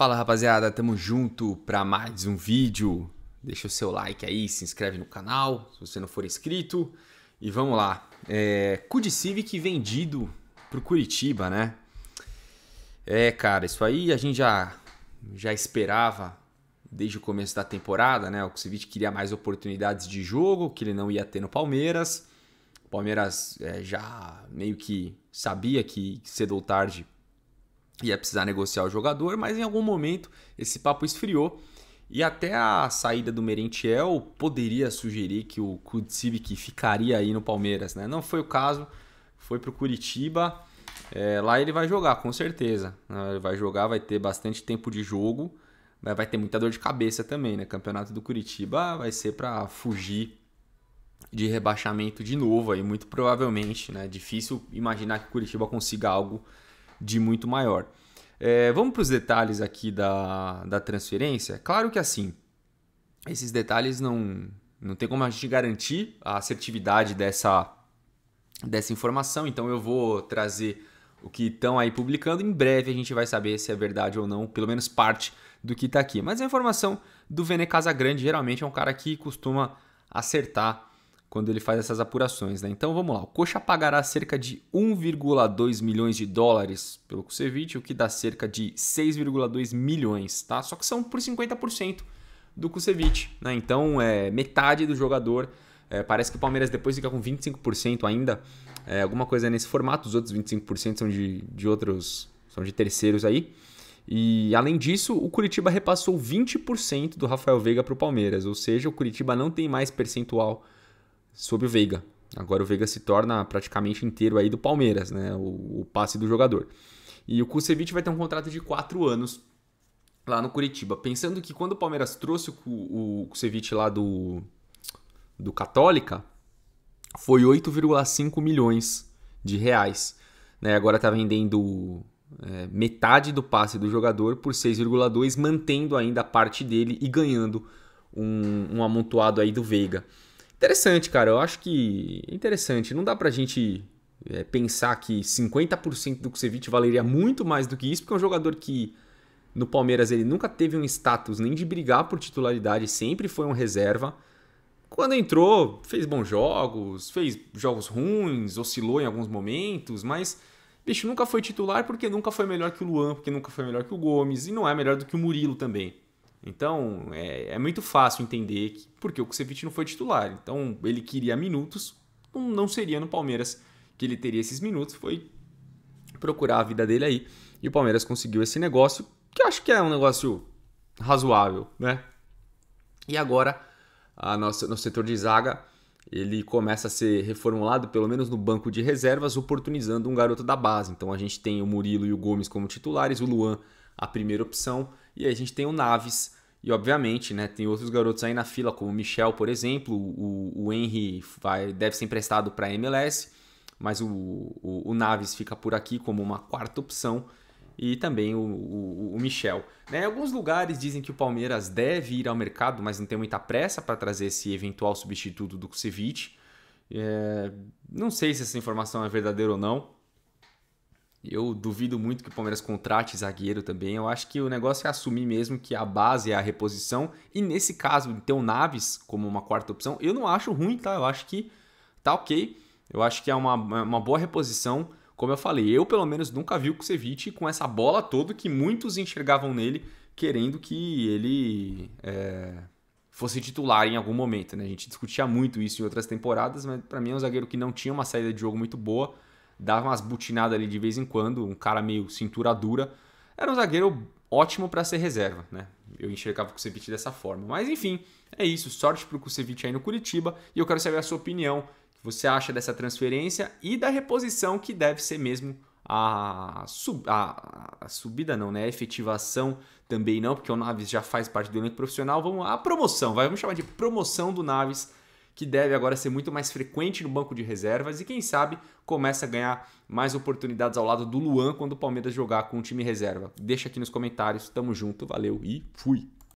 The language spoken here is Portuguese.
Fala rapaziada, tamo junto para mais um vídeo. Deixa o seu like aí, se inscreve no canal se você não for inscrito. E vamos lá. É, Cudi Civic vendido pro Curitiba, né? É, cara, isso aí a gente já, já esperava desde o começo da temporada, né? O Civic queria mais oportunidades de jogo que ele não ia ter no Palmeiras. O Palmeiras é, já meio que sabia que cedo ou tarde ia precisar negociar o jogador, mas em algum momento esse papo esfriou e até a saída do Merentiel poderia sugerir que o Kudzivik ficaria aí no Palmeiras, né? Não foi o caso, foi para o Curitiba, é, lá ele vai jogar com certeza, né? ele vai jogar, vai ter bastante tempo de jogo, mas vai ter muita dor de cabeça também, né? Campeonato do Curitiba vai ser para fugir de rebaixamento de novo aí, muito provavelmente, né? Difícil imaginar que o Curitiba consiga algo de muito maior. É, vamos para os detalhes aqui da, da transferência? Claro que assim, esses detalhes não, não tem como a gente garantir a assertividade dessa, dessa informação, então eu vou trazer o que estão aí publicando. Em breve a gente vai saber se é verdade ou não, pelo menos parte do que está aqui. Mas a informação do Vene Casagrande geralmente é um cara que costuma acertar quando ele faz essas apurações. Né? Então vamos lá, o Coxa pagará cerca de 1,2 milhões de dólares pelo Kusevich, o que dá cerca de 6,2 milhões, tá? Só que são por 50% do Kusevich, né? Então é metade do jogador. É, parece que o Palmeiras depois fica com 25% ainda, é, alguma coisa nesse formato. Os outros 25% são de, de outros, são de terceiros aí. E além disso, o Curitiba repassou 20% do Rafael Veiga para o Palmeiras, ou seja, o Curitiba não tem mais percentual sobre o Veiga. Agora o Veiga se torna praticamente inteiro aí do Palmeiras, né? O, o passe do jogador. E o Kusevich vai ter um contrato de 4 anos lá no Curitiba. Pensando que quando o Palmeiras trouxe o, o lá do, do Católica, foi 8,5 milhões de reais. Né? Agora está vendendo é, metade do passe do jogador por 6,2, mantendo ainda a parte dele e ganhando um, um amontoado aí do Veiga. Interessante, cara. Eu acho que interessante. Não dá pra gente é, pensar que 50% do Kusevich valeria muito mais do que isso, porque é um jogador que no Palmeiras ele nunca teve um status nem de brigar por titularidade, sempre foi um reserva. Quando entrou, fez bons jogos, fez jogos ruins, oscilou em alguns momentos, mas bicho nunca foi titular porque nunca foi melhor que o Luan, porque nunca foi melhor que o Gomes e não é melhor do que o Murilo também. Então, é, é muito fácil entender que, porque o Kusevich não foi titular. Então, ele queria minutos, não seria no Palmeiras que ele teria esses minutos. Foi procurar a vida dele aí. E o Palmeiras conseguiu esse negócio, que eu acho que é um negócio razoável, né? E agora, a nossa, no setor de zaga, ele começa a ser reformulado, pelo menos no banco de reservas, oportunizando um garoto da base. Então a gente tem o Murilo e o Gomes como titulares, o Luan a primeira opção e aí a gente tem o Naves. E obviamente, né, tem outros garotos aí na fila, como o Michel, por exemplo. O, o Henry vai, deve ser emprestado para a MLS, mas o, o, o, Naves fica por aqui como uma quarta opção. E também o, o, o Michel. Né, alguns lugares dizem que o Palmeiras deve ir ao mercado, mas não tem muita pressa para trazer esse eventual substituto do Kusevich. É, não sei se essa informação é verdadeira ou não. Eu duvido muito que o Palmeiras contrate zagueiro também. Eu acho que o negócio é assumir mesmo que a base é a reposição. E nesse caso, ter então, o Naves como uma quarta opção, eu não acho ruim, tá? Eu acho que tá ok. Eu acho que é uma, é uma boa reposição. Como eu falei, eu pelo menos nunca vi o Kusevich com essa bola toda que muitos enxergavam nele, querendo que ele é, fosse titular em algum momento. Né? A gente discutia muito isso em outras temporadas, mas para mim é um zagueiro que não tinha uma saída de jogo muito boa dava umas butinadas ali de vez em quando, um cara meio cintura dura. Era um zagueiro ótimo para ser reserva, né? Eu enxergava o Kusevich dessa forma. Mas enfim, é isso. Sorte para o Kusevich aí no Curitiba. E eu quero saber a sua opinião. O que você acha dessa transferência e da reposição que deve ser mesmo a, sub, a, a subida, não, né? A efetivação também não, porque o Naves já faz parte do elenco profissional. Vamos lá, a promoção, vai, vamos chamar de promoção do Naves que deve agora ser muito mais frequente no banco de reservas e quem sabe começa a ganhar mais oportunidades ao lado do Luan quando o Palmeiras jogar com o time reserva. Deixa aqui nos comentários, tamo junto, valeu e fui.